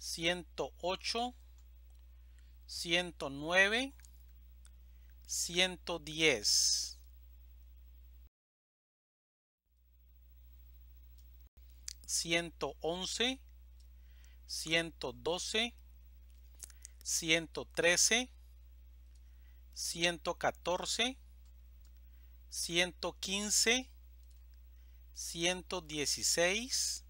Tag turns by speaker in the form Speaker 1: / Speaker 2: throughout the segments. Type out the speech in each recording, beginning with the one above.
Speaker 1: 108, 109, 110, 111, 112, 113, 114, 115, 116.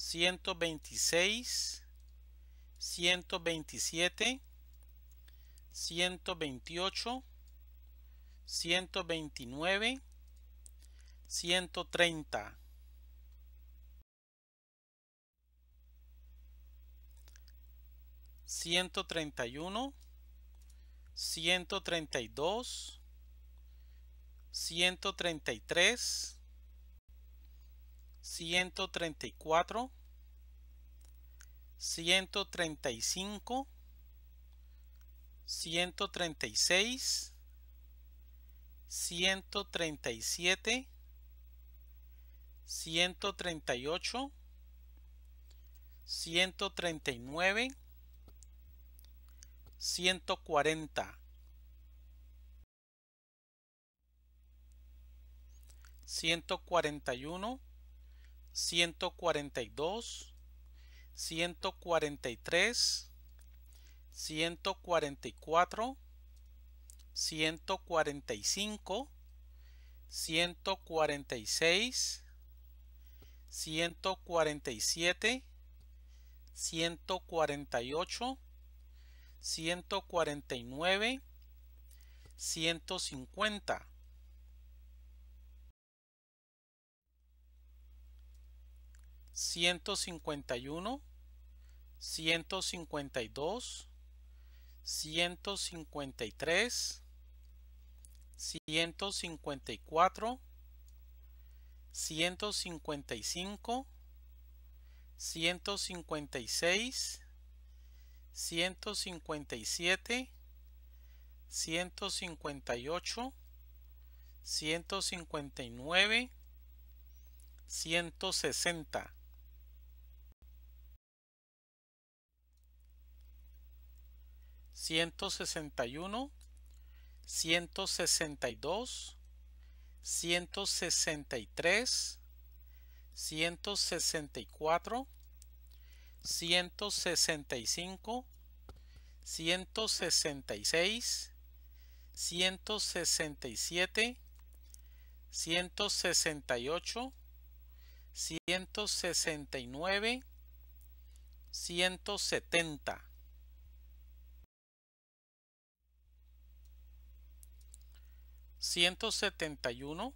Speaker 1: ciento ciento ciento veintiséis veintisiete veintiocho ciento veintinueve ciento treinta Ciento treinta y uno, ciento treinta y dos, ciento treinta y tres, 134, 135, 136, 137, 138, 139, 140. 141 142, 143, 144, 145, 146, 147, 148, 149, 150. 151, 152, 153, 154, 155, 156, 157, 158, 159, 160. 161, 162, 163, 164, 165, 166, 167, 168, 169, 170. 171,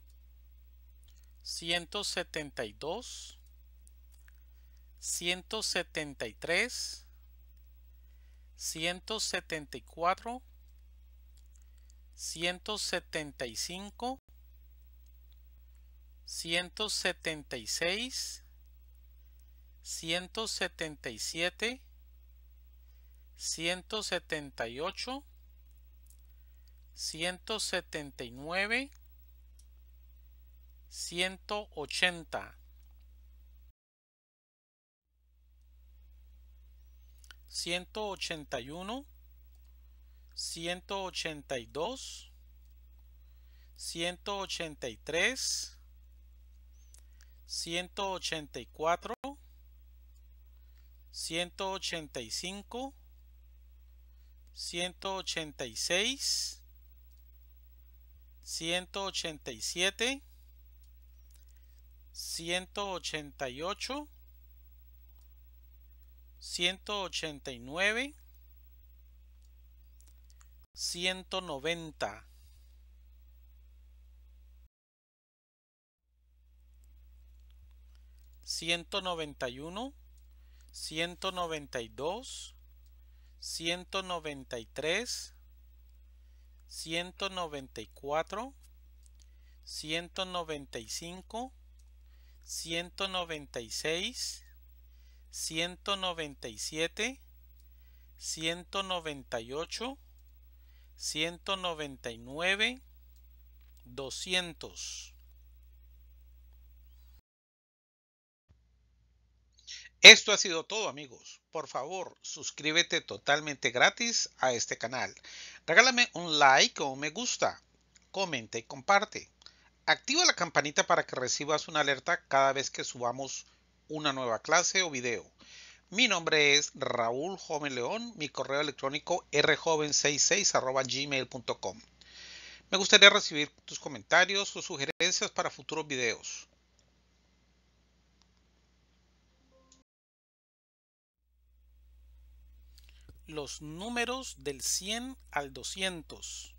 Speaker 1: 172, 173, 174, 175, 176, 177, 178, ciento setenta y nueve ciento ochenta Ciento ochenta y uno, ciento ochenta y dos, ciento ochenta y tres, ciento ochenta y cuatro, ciento ochenta y cinco, ciento ochenta y seis ciento ciento ciento ochenta ochenta ochenta y y siete ocho y nueve ciento noventa Ciento noventa y uno, ciento noventa y dos, ciento noventa y tres, 194, 195, 196, 197, 198, 199, 200. Esto ha sido todo amigos. Por favor, suscríbete totalmente gratis a este canal. Regálame un like o un me gusta. Comenta y comparte. Activa la campanita para que recibas una alerta cada vez que subamos una nueva clase o video. Mi nombre es Raúl Joven León, mi correo electrónico rjoven66 Me gustaría recibir tus comentarios o sugerencias para futuros videos. los números del 100 al 200.